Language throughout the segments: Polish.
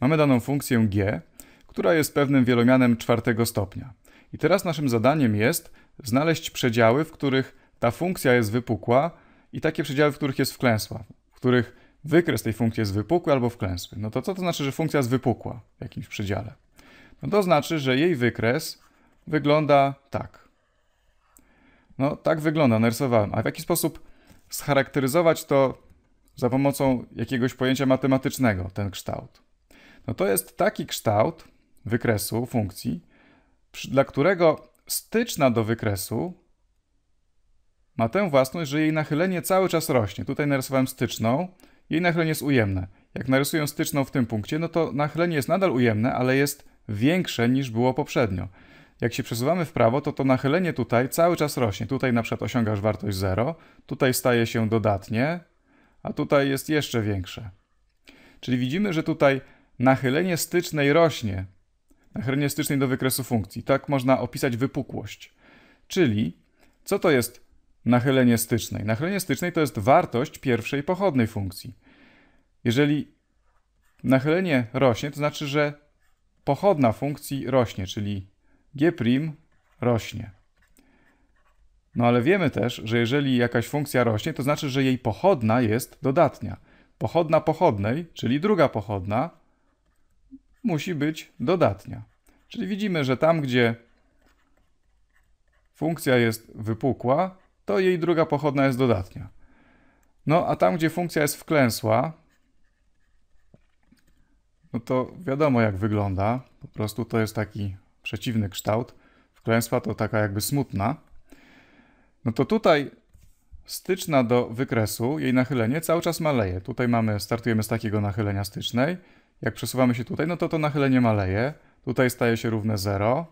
mamy daną funkcję g, która jest pewnym wielomianem czwartego stopnia. I teraz naszym zadaniem jest znaleźć przedziały, w których ta funkcja jest wypukła i takie przedziały, w których jest wklęsła, w których wykres tej funkcji jest wypukły albo wklęsły. No to co to znaczy, że funkcja jest wypukła w jakimś przedziale? No to znaczy, że jej wykres wygląda tak. No tak wygląda, narysowałem. A w jaki sposób scharakteryzować to za pomocą jakiegoś pojęcia matematycznego, ten kształt? No to jest taki kształt wykresu funkcji, dla którego styczna do wykresu ma tę własność, że jej nachylenie cały czas rośnie. Tutaj narysowałem styczną, jej nachylenie jest ujemne. Jak narysuję styczną w tym punkcie, no to nachylenie jest nadal ujemne, ale jest większe niż było poprzednio. Jak się przesuwamy w prawo, to to nachylenie tutaj cały czas rośnie. Tutaj na przykład osiągasz wartość 0, tutaj staje się dodatnie, a tutaj jest jeszcze większe. Czyli widzimy, że tutaj Nachylenie stycznej rośnie. Nachylenie stycznej do wykresu funkcji. Tak można opisać wypukłość. Czyli co to jest nachylenie stycznej? Nachylenie stycznej to jest wartość pierwszej pochodnej funkcji. Jeżeli nachylenie rośnie, to znaczy, że pochodna funkcji rośnie, czyli g' rośnie. No ale wiemy też, że jeżeli jakaś funkcja rośnie, to znaczy, że jej pochodna jest dodatnia. Pochodna pochodnej, czyli druga pochodna, musi być dodatnia. Czyli widzimy, że tam, gdzie funkcja jest wypukła, to jej druga pochodna jest dodatnia. No a tam, gdzie funkcja jest wklęsła, no to wiadomo jak wygląda. Po prostu to jest taki przeciwny kształt. Wklęsła to taka jakby smutna. No to tutaj styczna do wykresu, jej nachylenie cały czas maleje. Tutaj mamy, startujemy z takiego nachylenia stycznej jak przesuwamy się tutaj, no to to nachylenie maleje. Tutaj staje się równe 0.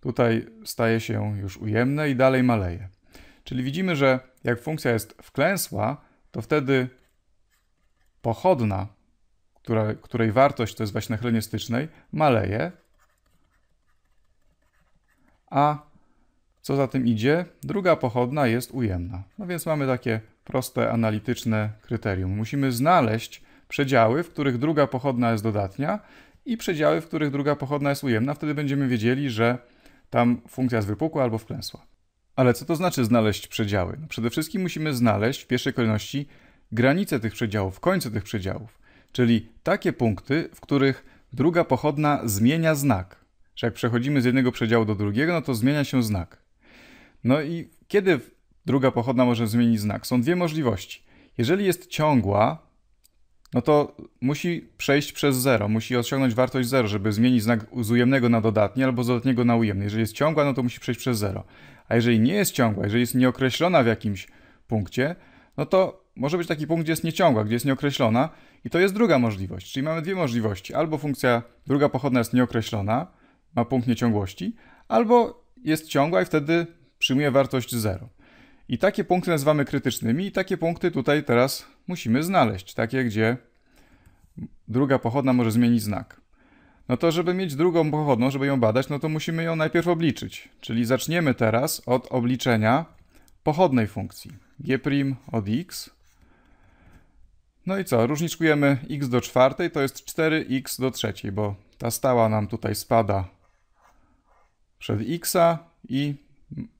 Tutaj staje się już ujemne i dalej maleje. Czyli widzimy, że jak funkcja jest wklęsła, to wtedy pochodna, która, której wartość to jest właśnie nachylenie stycznej, maleje. A co za tym idzie, druga pochodna jest ujemna. No więc mamy takie proste analityczne kryterium. Musimy znaleźć przedziały, w których druga pochodna jest dodatnia i przedziały, w których druga pochodna jest ujemna. Wtedy będziemy wiedzieli, że tam funkcja jest wypukła albo wklęsła. Ale co to znaczy znaleźć przedziały? No przede wszystkim musimy znaleźć w pierwszej kolejności granice tych przedziałów, końce tych przedziałów, czyli takie punkty, w których druga pochodna zmienia znak. Że jak przechodzimy z jednego przedziału do drugiego, no to zmienia się znak. No i kiedy druga pochodna może zmienić znak? Są dwie możliwości. Jeżeli jest ciągła, no to musi przejść przez zero, musi osiągnąć wartość zero, żeby zmienić znak z ujemnego na dodatni albo z dodatniego na ujemny. Jeżeli jest ciągła, no to musi przejść przez zero. A jeżeli nie jest ciągła, jeżeli jest nieokreślona w jakimś punkcie, no to może być taki punkt, gdzie jest nieciągła, gdzie jest nieokreślona i to jest druga możliwość. Czyli mamy dwie możliwości. Albo funkcja druga pochodna jest nieokreślona, ma punkt nieciągłości, albo jest ciągła i wtedy przyjmuje wartość zero. I takie punkty nazywamy krytycznymi, i takie punkty tutaj teraz musimy znaleźć, takie gdzie druga pochodna może zmienić znak. No to, żeby mieć drugą pochodną, żeby ją badać, no to musimy ją najpierw obliczyć. Czyli zaczniemy teraz od obliczenia pochodnej funkcji g' od x. No i co? Różniczkujemy x do czwartej, to jest 4x do trzeciej, bo ta stała nam tutaj spada przed x'a i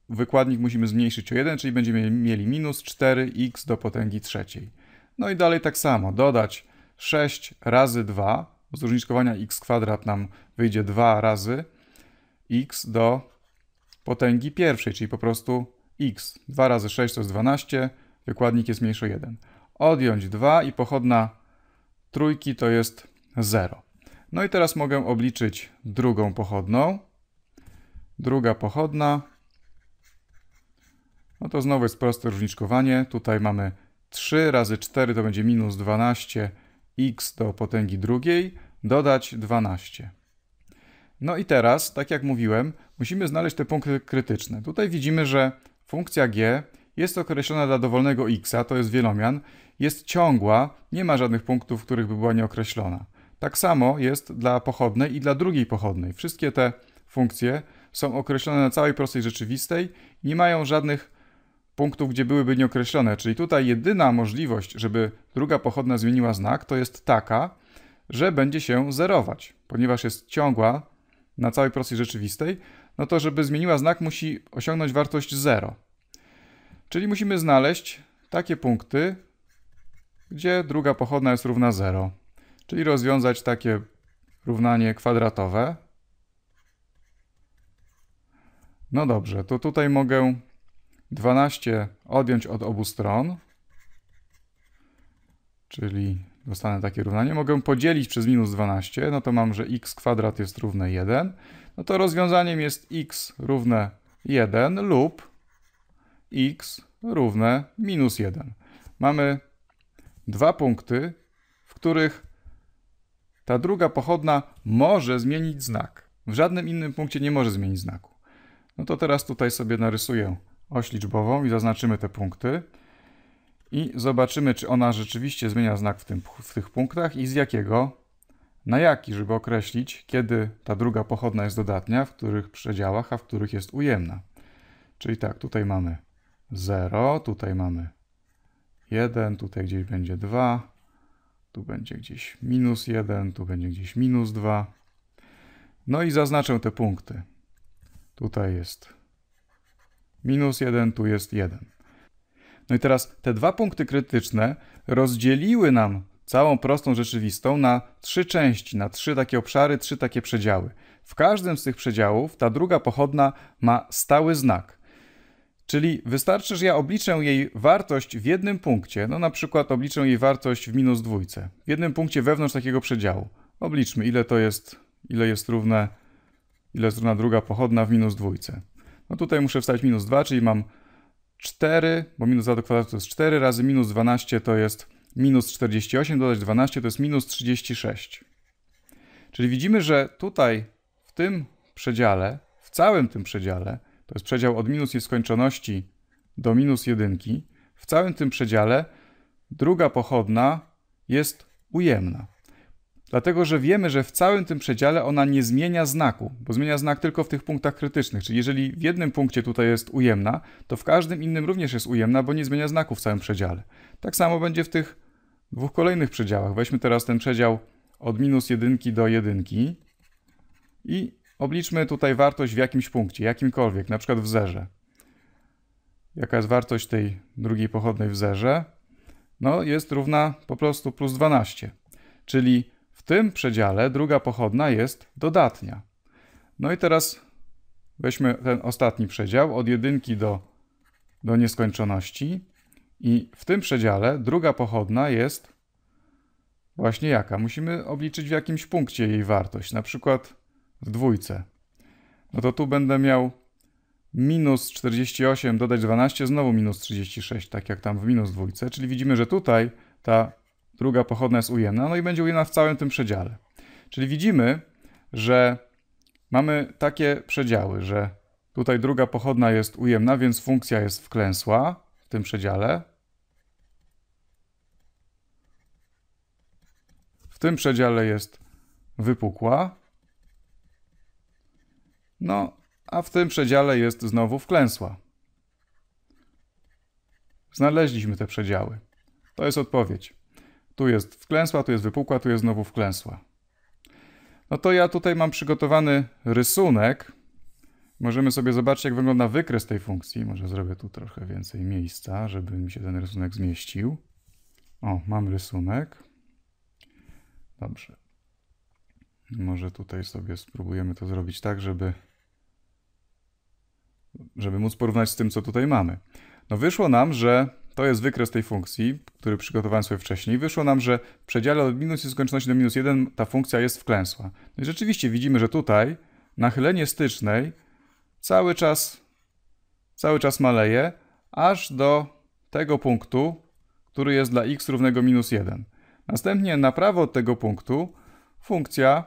wykładnik musimy zmniejszyć o 1, czyli będziemy mieli minus 4x do potęgi trzeciej. No i dalej tak samo, dodać 6 razy 2, z różniczkowania x kwadrat nam wyjdzie 2 razy x do potęgi pierwszej, czyli po prostu x. 2 razy 6 to jest 12, wykładnik jest mniejszy o 1. Odjąć 2 i pochodna trójki to jest 0. No i teraz mogę obliczyć drugą pochodną. Druga pochodna no to znowu jest proste różniczkowanie. Tutaj mamy 3 razy 4 to będzie minus 12 x do potęgi drugiej, dodać 12. No i teraz, tak jak mówiłem, musimy znaleźć te punkty krytyczne. Tutaj widzimy, że funkcja g jest określona dla dowolnego x, a to jest wielomian, jest ciągła, nie ma żadnych punktów, w których by była nieokreślona. Tak samo jest dla pochodnej i dla drugiej pochodnej. Wszystkie te funkcje są określone na całej prostej rzeczywistej, nie mają żadnych punktów, gdzie byłyby nieokreślone. Czyli tutaj jedyna możliwość, żeby druga pochodna zmieniła znak, to jest taka, że będzie się zerować, ponieważ jest ciągła na całej prostej rzeczywistej, no to żeby zmieniła znak musi osiągnąć wartość 0. Czyli musimy znaleźć takie punkty, gdzie druga pochodna jest równa 0. Czyli rozwiązać takie równanie kwadratowe. No dobrze, to tutaj mogę 12 odjąć od obu stron, czyli dostanę takie równanie. Mogę podzielić przez minus 12, no to mam, że x kwadrat jest równe 1. No to rozwiązaniem jest x równe 1 lub x równe minus 1. Mamy dwa punkty, w których ta druga pochodna może zmienić znak. W żadnym innym punkcie nie może zmienić znaku. No to teraz tutaj sobie narysuję oś liczbową i zaznaczymy te punkty. I zobaczymy, czy ona rzeczywiście zmienia znak w, tym, w tych punktach i z jakiego na jaki, żeby określić, kiedy ta druga pochodna jest dodatnia, w których przedziałach, a w których jest ujemna. Czyli tak, tutaj mamy 0, tutaj mamy 1, tutaj gdzieś będzie 2, tu będzie gdzieś minus 1, tu będzie gdzieś minus 2. No i zaznaczę te punkty. Tutaj jest minus 1, tu jest 1. No i teraz te dwa punkty krytyczne rozdzieliły nam całą prostą rzeczywistą na trzy części, na trzy takie obszary, trzy takie przedziały. W każdym z tych przedziałów ta druga pochodna ma stały znak. Czyli wystarczy, że ja obliczę jej wartość w jednym punkcie, no na przykład obliczę jej wartość w minus dwójce, w jednym punkcie wewnątrz takiego przedziału. Obliczmy, ile to jest, ile jest równe, ile jest równa druga pochodna w minus dwójce. No tutaj muszę wstawić minus 2, czyli mam 4, bo minus 2 do kwadratu to jest 4, razy minus 12 to jest minus 48, dodać 12 to jest minus 36. Czyli widzimy, że tutaj w tym przedziale, w całym tym przedziale, to jest przedział od minus nieskończoności do minus 1, w całym tym przedziale druga pochodna jest ujemna. Dlatego, że wiemy, że w całym tym przedziale ona nie zmienia znaku, bo zmienia znak tylko w tych punktach krytycznych. Czyli jeżeli w jednym punkcie tutaj jest ujemna, to w każdym innym również jest ujemna, bo nie zmienia znaku w całym przedziale. Tak samo będzie w tych dwóch kolejnych przedziałach. Weźmy teraz ten przedział od minus jedynki do jedynki i obliczmy tutaj wartość w jakimś punkcie, jakimkolwiek, na przykład w zerze. Jaka jest wartość tej drugiej pochodnej w zerze? No, jest równa po prostu plus 12. Czyli tym przedziale druga pochodna jest dodatnia. No i teraz weźmy ten ostatni przedział od jedynki do, do nieskończoności i w tym przedziale druga pochodna jest właśnie jaka? Musimy obliczyć w jakimś punkcie jej wartość, na przykład w dwójce. No to tu będę miał minus 48, dodać 12, znowu minus 36, tak jak tam w minus dwójce, czyli widzimy, że tutaj ta druga pochodna jest ujemna, no i będzie ujemna w całym tym przedziale. Czyli widzimy, że mamy takie przedziały, że tutaj druga pochodna jest ujemna, więc funkcja jest wklęsła w tym przedziale. W tym przedziale jest wypukła. No, a w tym przedziale jest znowu wklęsła. Znaleźliśmy te przedziały. To jest odpowiedź. Tu jest wklęsła, tu jest wypukła, tu jest znowu wklęsła. No to ja tutaj mam przygotowany rysunek. Możemy sobie zobaczyć, jak wygląda wykres tej funkcji. Może zrobię tu trochę więcej miejsca, żeby mi się ten rysunek zmieścił. O, mam rysunek. Dobrze. Może tutaj sobie spróbujemy to zrobić tak, żeby, żeby móc porównać z tym, co tutaj mamy. No wyszło nam, że to jest wykres tej funkcji, który przygotowałem sobie wcześniej. Wyszło nam, że w przedziale od minus i do minus 1 ta funkcja jest wklęsła. No i rzeczywiście widzimy, że tutaj nachylenie stycznej cały czas, cały czas maleje, aż do tego punktu, który jest dla x równego minus 1. Następnie na prawo od tego punktu funkcja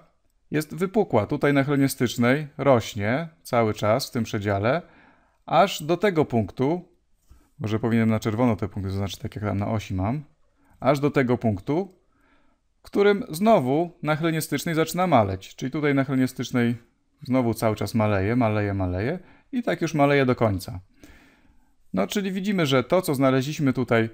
jest wypukła. Tutaj nachylenie stycznej rośnie cały czas w tym przedziale, aż do tego punktu, może powinienem na czerwono te punkty zaznaczyć, tak jak tam na osi mam. Aż do tego punktu, którym znowu na chlenie stycznej zaczyna maleć. Czyli tutaj na chlenie stycznej znowu cały czas maleje, maleje, maleje i tak już maleje do końca. No, czyli widzimy, że to, co znaleźliśmy tutaj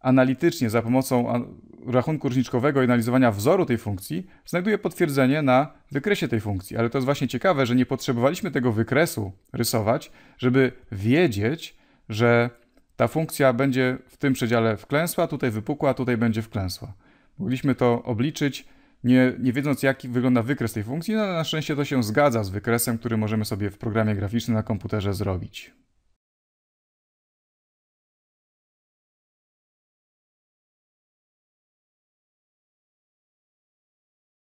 analitycznie za pomocą rachunku różniczkowego i analizowania wzoru tej funkcji, znajduje potwierdzenie na wykresie tej funkcji. Ale to jest właśnie ciekawe, że nie potrzebowaliśmy tego wykresu rysować, żeby wiedzieć, że ta funkcja będzie w tym przedziale wklęsła, tutaj wypukła, tutaj będzie wklęsła. Mogliśmy to obliczyć, nie, nie wiedząc jaki wygląda wykres tej funkcji, no, ale na szczęście to się zgadza z wykresem, który możemy sobie w programie graficznym na komputerze zrobić.